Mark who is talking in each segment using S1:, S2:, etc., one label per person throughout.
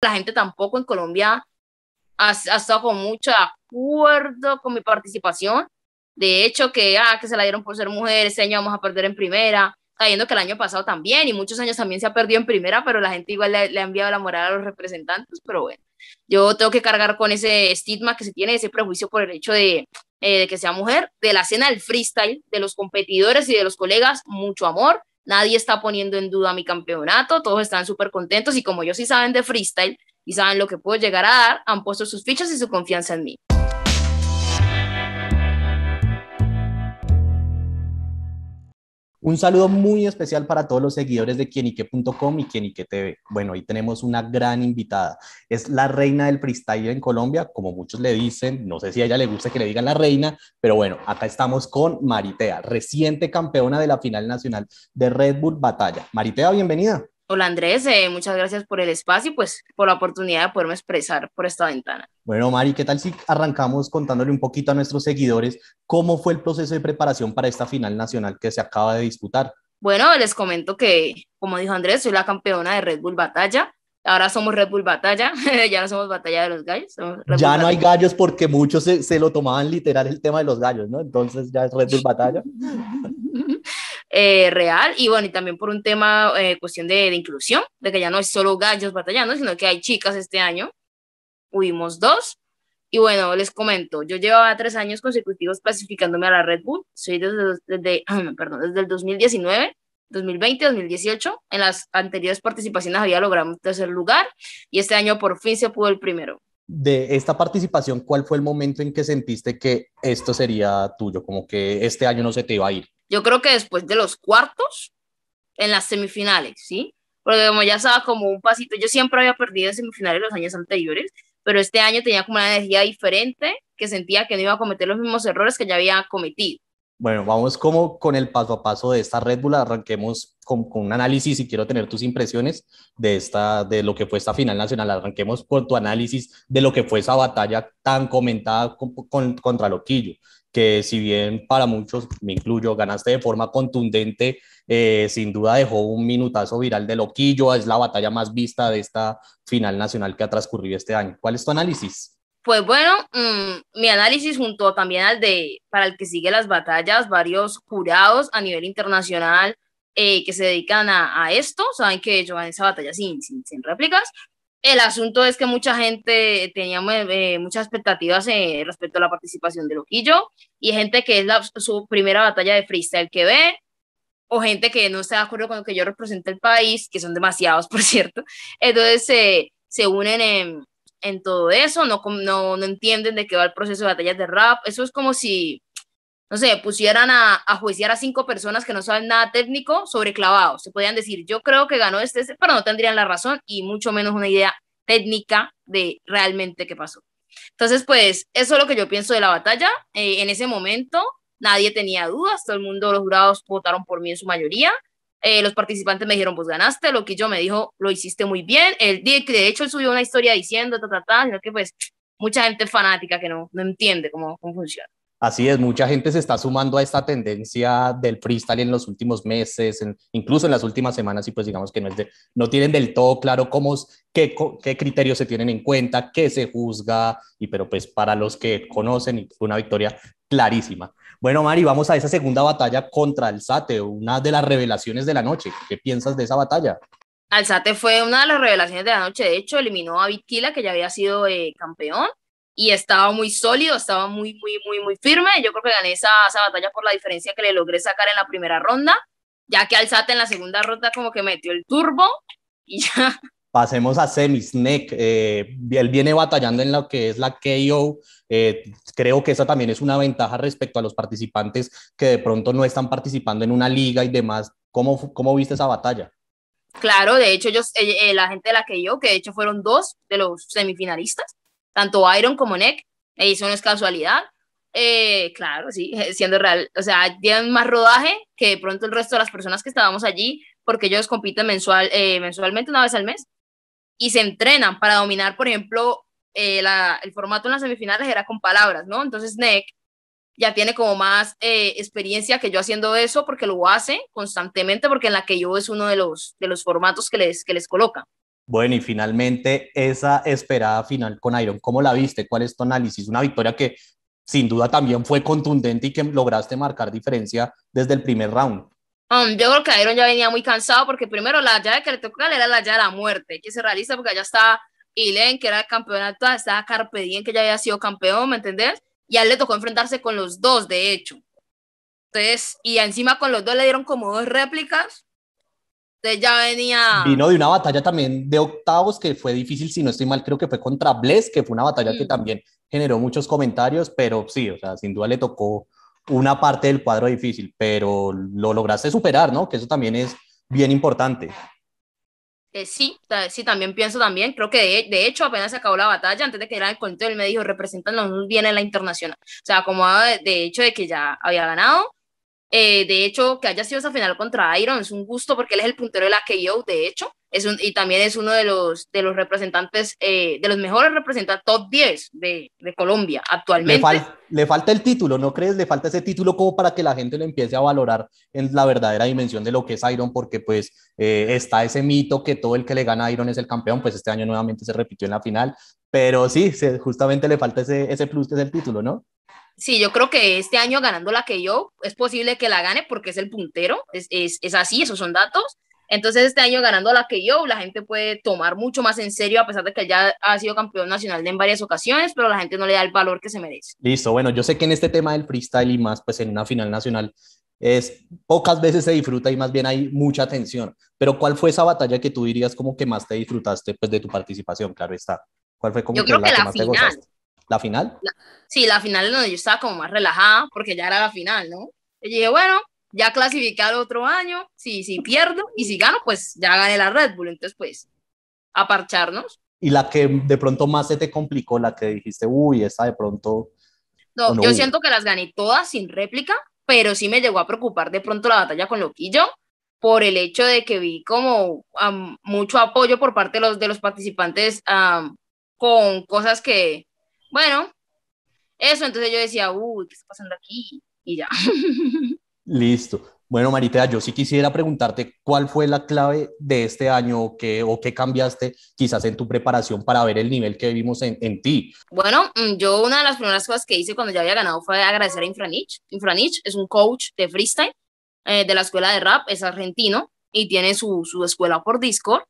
S1: la gente tampoco en Colombia ha, estado con mucho acuerdo con mi participación. De hecho, que, ah, que se la dieron por ser mujer, ese año vamos a perder en primera, cayendo que el año pasado también, y muchos años también se ha perdido en primera, pero la gente igual le, ha enviado la moral a los representantes, pero bueno, yo tengo que cargar con ese estigma que se tiene, ese prejuicio por el hecho de, eh, que sea mujer, de la cena, del freestyle, de los competidores y de los colegas, mucho amor, nadie está poniendo en duda mi campeonato, todos están súper contentos y como ellos sí saben de freestyle y saben lo que puedo llegar a dar, han puesto sus fichas y su confianza en mí.
S2: Un saludo muy especial para todos los seguidores de quienique.com y quienique.tv Bueno, hoy tenemos una gran invitada. Es la reina del freestyle en Colombia, como muchos le dicen. No sé si a ella le gusta que le digan la reina, pero bueno, acá estamos con Maritea, reciente campeona de la final nacional de Red Bull Batalla. Maritea, bienvenida.
S1: Hola Andrés, eh, muchas gracias por el espacio y pues por la oportunidad de poderme expresar por esta ventana.
S2: Bueno, Mari, ¿qué tal si arrancamos contándole un poquito a nuestros seguidores cómo fue el proceso de preparación para esta final nacional que se acaba de disputar?
S1: Bueno, les comento que, como dijo Andrés, soy la campeona de Red Bull Batalla. Ahora somos Red Bull Batalla, ya no somos Batalla de los Gallos.
S2: ya no hay gallos porque muchos se, se lo tomaban literal el tema de los gallos, ¿no? Entonces ya es Red Bull Batalla.
S1: Eh, real y bueno, y también por un tema, eh, cuestión de, inclusión, de que ya no es solo gallos batallando, sino que hay chicas este año, hubimos dos. Y bueno, les comento, yo llevaba tres años consecutivos clasificándome a la Red Bull, soy desde, desde, perdón, desde el 2019 2020, 2018. En las anteriores participaciones había logrado un tercer lugar y este año por fin se pudo el primero.
S2: De esta participación, ¿cuál fue el momento en que sentiste que esto sería tuyo? Como que este año no se te iba a ir.
S1: Yo creo que después de los cuartos, en las semifinales, ¿sí? Porque como ya estaba como un pasito, yo siempre había perdido en semifinales los años anteriores, pero este año tenía como una energía diferente que sentía que no iba a cometer los mismos errores que ya había cometido.
S2: Bueno, vamos como con el paso a paso de esta Red Bull, arranquemos con, un análisis y quiero tener tus impresiones de, esta, de lo que fue esta final nacional, arranquemos con tu análisis de lo que fue esa batalla tan comentada con, contra Loquillo que si bien para muchos, me incluyo, ganaste de forma contundente, eh, sin duda dejó un minutazo viral de loquillo, es la batalla más vista de esta final nacional que ha transcurrido este año. ¿Cuál es tu análisis?
S1: Pues bueno, mm, mi análisis junto también al de, para el que sigue las batallas, varios jurados a nivel internacional eh, que se dedican a, a, esto, saben que yo van esa batalla sin, sin, sin réplicas, el asunto es que mucha gente tenía eh, eh, muchas expectativas eh, respecto a la participación de Loquillo y gente que es la, su primera batalla de freestyle que ve o gente que no está de acuerdo con lo que yo represento el país, que son demasiados, por cierto. Entonces se unen en, todo eso, no, no, no entienden de qué va el proceso de batallas de rap. Eso es como si no sé, pusieran a, a, juiciar a cinco personas que no saben nada técnico sobre clavados. Se podían decir, yo creo que ganó este, este, pero no tendrían la razón y mucho menos una idea técnica de realmente qué pasó. Entonces, pues eso es lo que yo pienso de la batalla. Eh, en ese momento nadie tenía dudas, todo el mundo, los jurados votaron por mí en su mayoría. Eh, los participantes me dijeron, pues ganaste, lo que yo me dijo, lo hiciste muy bien. El de hecho, él subió una historia diciendo, ta, ta, ta, sino que pues mucha gente fanática que no, no entiende cómo, cómo funciona.
S2: Así es, mucha gente se está sumando a esta tendencia del freestyle en los últimos meses, incluso en las últimas semanas, y pues digamos que no, no tienen del todo claro cómo, qué, criterios se tienen en cuenta, qué se juzga, y pero pues para los que conocen, fue una victoria clarísima. Bueno, Mari, vamos a esa segunda batalla contra el SATE, una de las revelaciones de la noche. ¿Qué piensas de esa batalla?
S1: Alzate fue una de las revelaciones de la noche, de hecho eliminó a Vitila, que ya había sido eh, campeón, y estaba muy sólido, estaba muy, muy, muy, muy firme. Yo creo que gané esa, esa batalla por la diferencia que le logré sacar en la primera ronda, ya que Alzate en la segunda ronda como que metió el turbo y
S2: ya. Pasemos a semis, eh, él viene batallando en lo que es la KO. Eh, creo que esa también es una ventaja respecto a los participantes que de pronto no están participando en una liga y demás. ¿Cómo, cómo viste esa batalla?
S1: Claro, de hecho, ellos, eh, la gente de la KO, que de hecho fueron dos de los semifinalistas, tanto Iron como Neck, eso no es casualidad. Eh, claro, sí, siendo real, o sea, tienen más rodaje que de pronto el resto de las personas que estábamos allí, porque ellos compiten mensual, eh, mensualmente una vez al mes y se entrenan para dominar, por ejemplo, eh, el formato en las semifinales era con palabras, ¿no? Entonces Neck ya tiene como más experiencia que yo haciendo eso porque lo hace constantemente porque en la que yo es uno de los, de los formatos que les, que les coloca.
S2: Bueno, y finalmente esa esperada final con Iron, ¿cómo la viste? ¿Cuál es tu análisis? Una victoria que sin duda también fue contundente y que lograste marcar diferencia desde el primer round.
S1: Um, yo creo que Iron ya venía muy cansado porque primero la llave que le tocó era la llave de la muerte, que se realiza porque allá estaba Ilen, que era el campeonato, estaba Carpe que ya había sido campeón, ¿me entendés? Y a él le tocó enfrentarse con los dos, de hecho. Entonces, y encima con los dos le dieron como dos réplicas ya venía. Vino
S2: de una batalla también de octavos que fue difícil, si no estoy mal, creo que fue contra Bless, que fue una batalla que también generó muchos comentarios, pero sí, o sea, sin duda le tocó una parte del cuadro difícil, pero lo lograste superar, ¿no? Que eso también es bien importante.
S1: Eh, sí, sí, también pienso también, creo que de, hecho apenas se acabó la batalla, antes de que era el conteo, él me dijo, representan los bien en la internacional, o sea, como de hecho de que ya había ganado, eh, de hecho, que haya sido esa final contra Iron es un gusto porque él es el puntero de la KO, de hecho, es un, y también es uno de los, de los representantes, eh, de los mejores representantes top 10 de, Colombia actualmente.
S2: Le, falta el título, ¿no crees? Le falta ese título como para que la gente lo empiece a valorar en la verdadera dimensión de lo que es Iron, porque pues eh, está ese mito que todo el que le gana a Iron es el campeón, pues este año nuevamente se repitió en la final, pero sí, justamente le falta ese, ese plus que es el título, ¿no?
S1: Sí, yo creo que este año ganando la que yo, es posible que la gane porque es el puntero, es, es, así, esos son datos. Entonces este año ganando la que yo, la gente puede tomar mucho más en serio, a pesar de que ya ha sido campeón nacional en varias ocasiones, pero la gente no le da el valor que se merece.
S2: Listo, bueno, yo sé que en este tema del freestyle y más, pues en una final nacional, es pocas veces se disfruta y más bien hay mucha tensión, pero ¿cuál fue esa batalla que tú dirías como que más te disfrutaste pues de tu participación? Claro está. ¿Cuál fue como que la que más final. Te gozaste? ¿La final?
S1: sí, la final es donde yo estaba como más relajada porque ya era la final, ¿no? Y dije, bueno, ya clasifiqué al otro año, si, si pierdo y si gano, pues ya gané la Red Bull, entonces pues a parcharnos.
S2: ¿Y la que de pronto más se te complicó, la que dijiste, uy, esa de pronto...
S1: No, yo siento que las gané todas sin réplica, pero sí me llegó a preocupar de pronto la batalla con Loquillo por el hecho de que vi como mucho apoyo por parte de los, de los participantes con cosas que, bueno, eso, entonces yo decía, uy, ¿qué está pasando aquí? Y ya.
S2: Listo. Bueno, Marita, yo sí quisiera preguntarte cuál fue la clave de este año o qué, o qué cambiaste quizás en tu preparación para ver el nivel que vimos en, ti.
S1: Bueno, mm, yo una de las primeras cosas que hice cuando ya había ganado fue agradecer a Infranich. Infranich es un coach de freestyle eh, de la escuela de rap, es argentino y tiene su, escuela por Discord.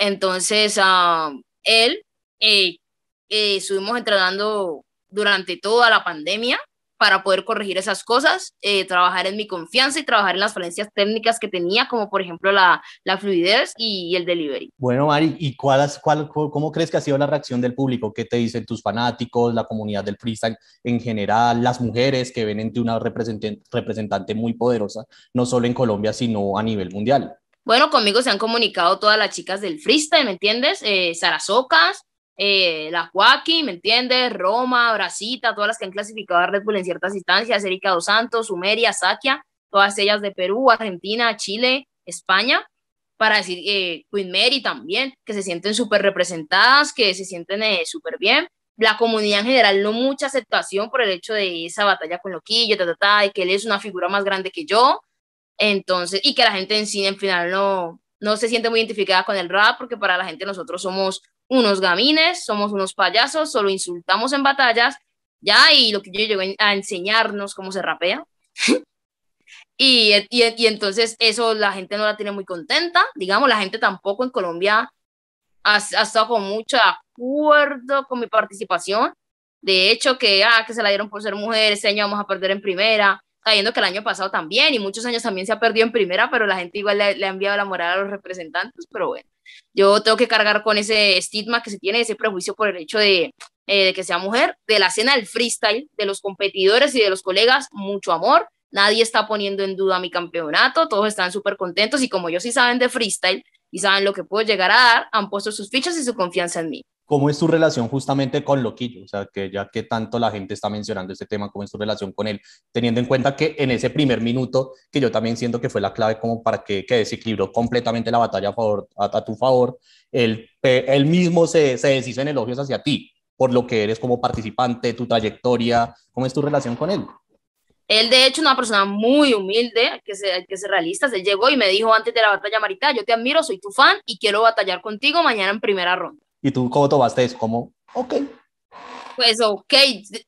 S1: Entonces, ah, él eh, eh, estuvimos entrenando durante toda la pandemia para poder corregir esas cosas, eh, trabajar en mi confianza y trabajar en las falencias técnicas que tenía, como por ejemplo la, la fluidez y, el delivery.
S2: Bueno, Mari, ¿y cuál, cuál, cómo crees que ha sido la reacción del público? ¿Qué te dicen tus fanáticos, la comunidad del freestyle en general, las mujeres que ven entre una representante, representante muy poderosa, no solo en Colombia, sino a nivel mundial?
S1: Bueno, conmigo se han comunicado todas las chicas del freestyle, ¿me entiendes? Eh, Sara eh, la Joaquín, ¿me entiendes? Roma, Brasita, todas las que han clasificado a Red Bull en ciertas instancias, Erika Dos Santos, Sumeria, Sakia, todas ellas de Perú, Argentina, Chile, España, para decir eh, Queen Mary también, que se sienten súper representadas, que se sienten eh, súper bien. La comunidad en general no mucha aceptación por el hecho de esa batalla con Loquillo, ta, ta, ta, que él es una figura más grande que yo. Entonces, y que la gente en cine en final no, no se siente muy identificada con el rap, porque para la gente nosotros somos unos gamines, somos unos payasos, solo insultamos en batallas, ya, y lo que yo llego a enseñarnos cómo se rapea. y, y, entonces eso la gente no la tiene muy contenta, digamos, la gente tampoco en Colombia ha, estado con mucho acuerdo con mi participación. De hecho, que, ah, que se la dieron por ser mujer, este año vamos a perder en primera, sabiendo que el año pasado también y muchos años también se ha perdido en primera, pero la gente igual le, ha enviado la moral a los representantes, pero bueno, yo tengo que cargar con ese estigma que se tiene, ese prejuicio por el hecho de, eh, de que sea mujer, de la escena del freestyle, de los competidores y de los colegas, mucho amor, nadie está poniendo en duda mi campeonato, todos están súper contentos y como ellos sí saben de freestyle y saben lo que puedo llegar a dar, han puesto sus fichas y su confianza en mí.
S2: ¿Cómo es tu relación justamente con Loquillo? O sea, que ya que tanto la gente está mencionando este tema, ¿cómo es tu relación con él? Teniendo en cuenta que en ese primer minuto, que yo también siento que fue la clave como para que, desequilibró completamente la batalla a, favor, a, tu favor, él, él mismo se, se deshizo en elogios hacia ti, por lo que eres como participante, tu trayectoria, ¿cómo es tu relación con él?
S1: Él, de hecho, es una persona muy humilde, que se, que se realista. se llegó y me dijo antes de la batalla, marita yo te admiro, soy tu fan y quiero batallar contigo mañana en primera ronda.
S2: Y tú, ¿cómo tomaste eso? Como, ok.
S1: Pues ok,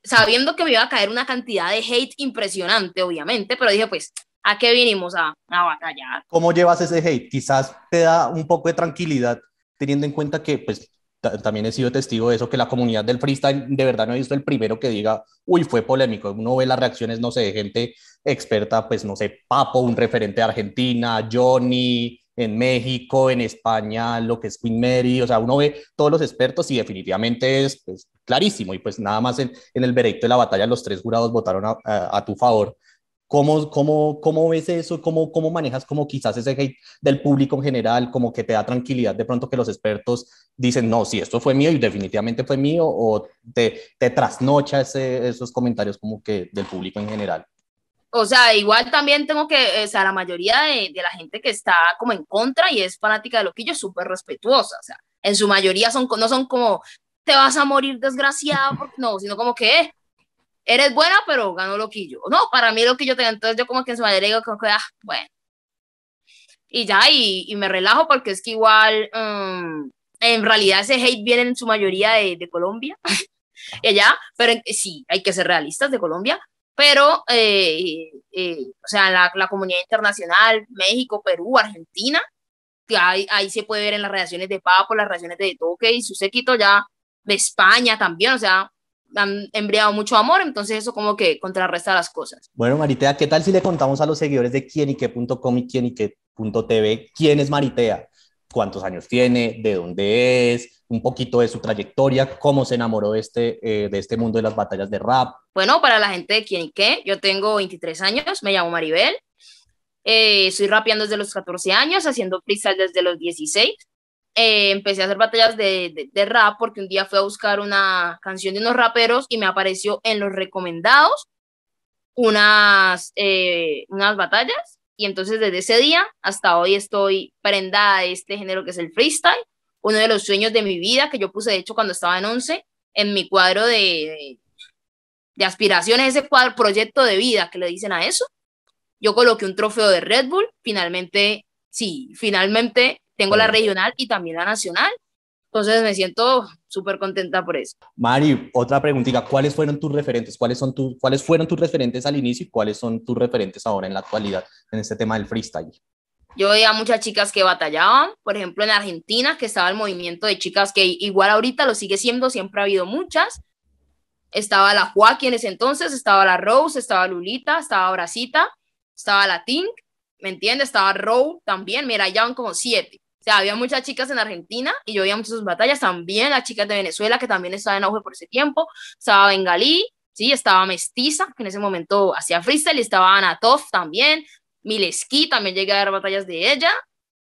S1: sabiendo que me iba a caer una cantidad de hate impresionante, obviamente, pero dije, pues, ¿a qué vinimos a, a batallar?
S2: ¿Cómo llevas ese hate? Quizás te da un poco de tranquilidad, teniendo en cuenta que, pues, también he sido testigo de eso, que la comunidad del freestyle de verdad no he visto el primero que diga, uy, fue polémico. Uno ve las reacciones, no sé, de gente experta, pues no sé, Papo, un referente de Argentina, Johnny, en México, en España, lo que es Queen Mary, o sea, uno ve todos los expertos y definitivamente es pues, clarísimo. Y pues nada más en, el veredicto de la batalla los tres jurados votaron a, tu favor. ¿Cómo, cómo, ves eso? ¿Cómo, manejas como quizás ese hate del público en general? Como que te da tranquilidad de pronto que los expertos dicen, no, si esto fue mío y definitivamente fue mío, o te, trasnocha esos comentarios como que del público en general
S1: o sea, igual también tengo que, o sea, la mayoría de, la gente que está como en contra y es fanática de Loquillo es súper respetuosa, o sea, en su mayoría son, no son como, te vas a morir desgraciado, no, sino como que eh, eres buena, pero ganó Loquillo. No, para mí Loquillo, tengo entonces yo como que en su mayoría digo, como que, ah, bueno. Y ya, y, me relajo porque es que igual, mm, en realidad ese hate viene en su mayoría de, Colombia. y allá, pero sí, hay que ser realistas de Colombia, pero, eh, eh, o sea, la, la, comunidad internacional, México, Perú, Argentina, ahí, ahí se puede ver en las reacciones de Papo, las reacciones de Toque y su séquito ya de España también, o sea, han embriado mucho amor, entonces eso como que contrarresta las cosas.
S2: Bueno, Maritea, ¿qué tal si le contamos a los seguidores de quién y tv quién es Maritea? ¿Cuántos años tiene? ¿De dónde es? un poquito de su trayectoria, cómo se enamoró de este, eh, de este mundo de las batallas de rap.
S1: Bueno, para la gente de quién y qué, yo tengo 23 años, me llamo Maribel, eh, soy rapeando desde los 14 años, haciendo freestyle desde los 16. Eh, empecé a hacer batallas de, de, rap porque un día fui a buscar una canción de unos raperos y me apareció en los recomendados unas, eh, unas batallas. Y entonces desde ese día hasta hoy estoy prenda de este género que es el freestyle uno de los sueños de mi vida, que yo puse de hecho cuando estaba en 11, en mi cuadro de, de, aspiraciones, ese cuadro, proyecto de vida que le dicen a eso. Yo coloqué un trofeo de Red Bull, finalmente, sí, finalmente tengo la regional y también la nacional. Entonces me siento súper contenta por eso.
S2: Mari, otra preguntita, ¿cuáles fueron tus referentes? ¿Cuáles, son ¿Cuáles fueron tus referentes al inicio y cuáles son tus referentes ahora en la actualidad en este tema del freestyle?
S1: Yo veía muchas chicas que batallaban, por ejemplo en Argentina, que estaba el movimiento de chicas que igual ahorita lo sigue siendo, siempre ha habido muchas. Estaba la Joaquín en ese entonces, estaba la Rose, estaba Lulita, estaba Brasita, estaba la Tink, ¿me entiendes? Estaba Row también, mira, ya van como siete. O sea, había muchas chicas en Argentina y yo veía muchas batallas también, las chicas de Venezuela que también estaban en auge por ese tiempo, estaba Bengalí, sí, estaba Mestiza, que en ese momento hacía freestyle, y estaba Anatov también, Mileski también llegué a ver batallas de ella.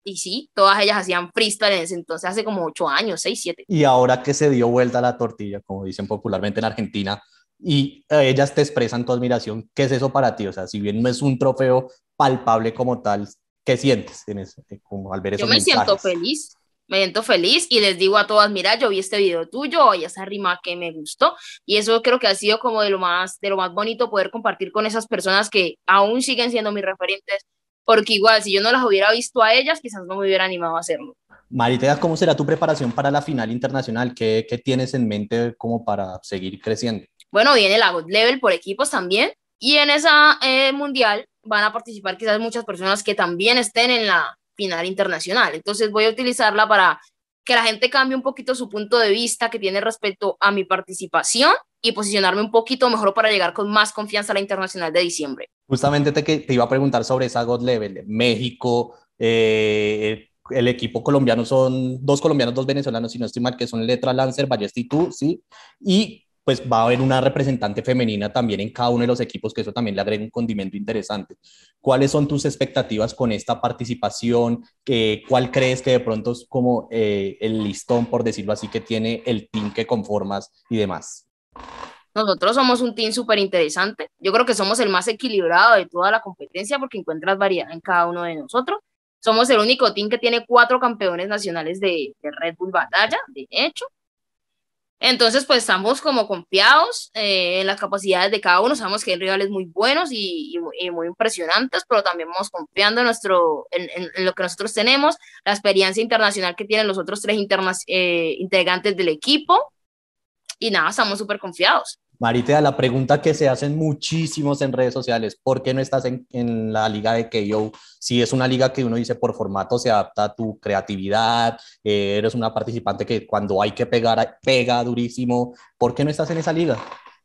S1: Y sí, todas ellas hacían freestyle en ese entonces, hace como ocho años, seis siete Y
S2: ahora que se dio vuelta la tortilla, como dicen popularmente en Argentina, y eh, ellas te expresan tu admiración, ¿qué es eso para ti? O sea, si bien no es un trofeo palpable como tal, ¿qué sientes en como al ver eso Yo me siento
S1: feliz, me siento feliz y les digo a todas, mira, yo vi este video tuyo, y esa rima que me gustó y eso creo que ha sido como de lo más, de lo más bonito poder compartir con esas personas que aún siguen siendo mis referentes, porque igual si yo no las hubiera visto a ellas, quizás no me hubiera animado a hacerlo.
S2: Marita, ¿cómo será tu preparación para la final internacional? ¿Qué, qué tienes en mente como para seguir creciendo?
S1: Bueno, viene la God Level por equipos también y en esa eh, mundial van a participar quizás muchas personas que también estén en la final internacional. Entonces voy a utilizarla para que la gente cambie un poquito su punto de vista que tiene respecto a mi participación y posicionarme un poquito mejor para llegar con más confianza a la internacional de diciembre.
S2: Justamente te, te iba a preguntar sobre esa God Level, México, eh, el equipo colombiano son dos colombianos, dos venezolanos, si no estoy mal, que son Letra Lancer, Ballesta y tú, ¿sí? Y pues va a haber una representante femenina también en cada uno de los equipos, que eso también le agrega un condimento interesante. ¿Cuáles son tus expectativas con esta participación? Eh, ¿Cuál crees que de pronto es como eh, el listón, por decirlo así, que tiene el team que conformas y demás?
S1: Nosotros somos un team súper interesante. Yo creo que somos el más equilibrado de toda la competencia porque encuentras variedad en cada uno de nosotros. Somos el único team que tiene cuatro campeones nacionales de, de Red Bull Batalla, de hecho entonces, pues estamos como confiados eh, en las capacidades de cada uno. Sabemos que hay rivales muy buenos y, muy impresionantes, pero también vamos confiando en, nuestro, en, lo que nosotros tenemos, la experiencia internacional que tienen los otros tres eh, integrantes del equipo. Y nada, estamos súper confiados.
S2: Maritea, la pregunta que se hacen muchísimos en redes sociales, ¿por qué no estás en, la liga de KO? Si es una liga que uno dice por formato se adapta a tu creatividad, eh, eres una participante que cuando hay que pegar, pega durísimo, ¿por qué no estás en esa liga?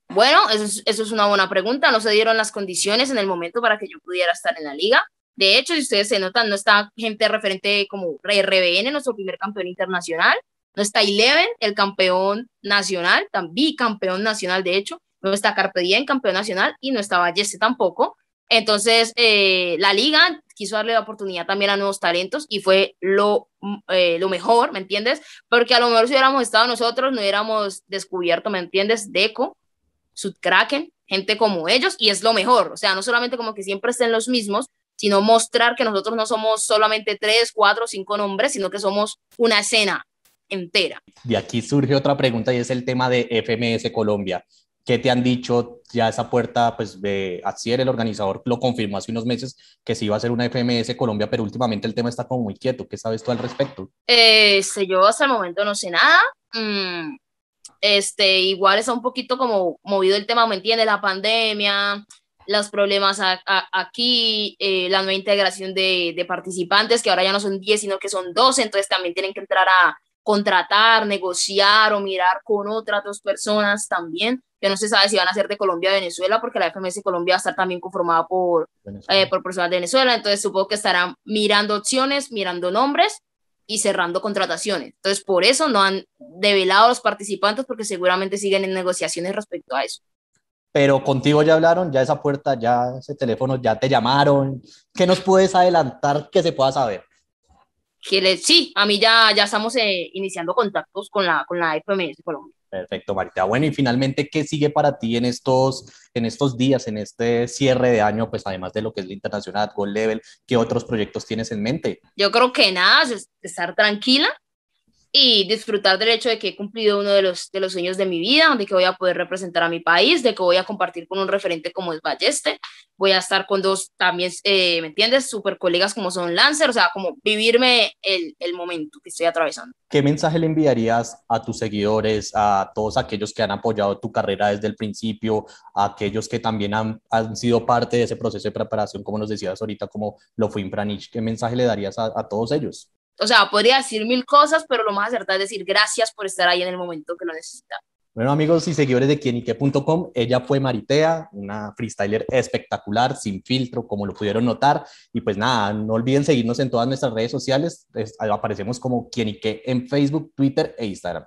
S1: Bueno, eso es, eso es una buena pregunta, no se dieron las condiciones en el momento para que yo pudiera estar en la liga. De hecho, si ustedes se notan, no está gente referente como RBN, nuestro primer campeón internacional, no está Eleven, el campeón nacional, también campeón nacional de hecho, no está Carpe Diem, campeón nacional, y no está tampoco. Entonces, eh, la liga quiso darle la oportunidad también a nuevos talentos y fue lo, mm, eh, lo mejor, ¿me entiendes? Porque a lo mejor si hubiéramos estado nosotros, no hubiéramos descubierto, ¿me entiendes? Deco, Sudkraken, gente como ellos, y es lo mejor. O sea, no solamente como que siempre estén los mismos, sino mostrar que nosotros no somos solamente tres, cuatro, cinco nombres, sino que somos una escena entera.
S2: De aquí surge otra pregunta y es el tema de FMS Colombia. ¿Qué te han dicho? Ya esa puerta, pues de era el organizador, lo confirmó hace unos meses que se iba a ser una FMS Colombia, pero últimamente el tema está como muy quieto. ¿Qué sabes tú al respecto?
S1: Eh, sé yo, hasta el momento no sé nada. Mm, este, igual está un poquito como movido el tema, ¿me entiendes? La pandemia, los problemas aquí, eh, la nueva integración de, de, participantes, que ahora ya no son 10, sino que son 12, entonces también tienen que entrar a, contratar, negociar o mirar con otras dos personas también. que no se sabe si van a ser de Colombia o Venezuela, porque la FMS Colombia va a estar también conformada por, eh, por personas de Venezuela. Entonces supongo que estarán mirando opciones, mirando nombres y cerrando contrataciones. Entonces por eso no han develado a los participantes, porque seguramente siguen en negociaciones respecto a eso.
S2: Pero contigo ya hablaron, ya esa puerta, ya ese teléfono, ya te llamaron. ¿Qué nos puedes adelantar que se pueda saber?
S1: sí, a mí ya, ya estamos eh, iniciando contactos con la, con la FMS Colombia.
S2: Perfecto, Marita. Bueno, y finalmente, ¿qué sigue para ti en estos, en estos días, en este cierre de año? Pues además de lo que es la internacional, Gold Level, ¿qué otros proyectos tienes en mente?
S1: Yo creo que nada, es estar tranquila, y disfrutar del hecho de que he cumplido uno de los, de los sueños de mi vida, de que voy a poder representar a mi país, de que voy a compartir con un referente como es Balleste, voy a estar con dos también, eh, ¿me entiendes?, super colegas como son Lancer, o sea, como vivirme el, el momento que estoy atravesando.
S2: ¿Qué mensaje le enviarías a tus seguidores, a todos aquellos que han apoyado tu carrera desde el principio, a aquellos que también han, han sido parte de ese proceso de preparación, como nos decías ahorita, como lo fue Impranich? ¿Qué mensaje le darías a, a todos ellos?
S1: O sea, podría decir mil cosas, pero lo más acertado es decir gracias por estar ahí en el momento que lo necesita.
S2: Bueno, amigos y seguidores de quienique.com, ella fue Maritea, una freestyler espectacular, sin filtro, como lo pudieron notar. Y pues nada, no olviden seguirnos en todas nuestras redes sociales. aparecemos como Quienique en Facebook, Twitter e Instagram.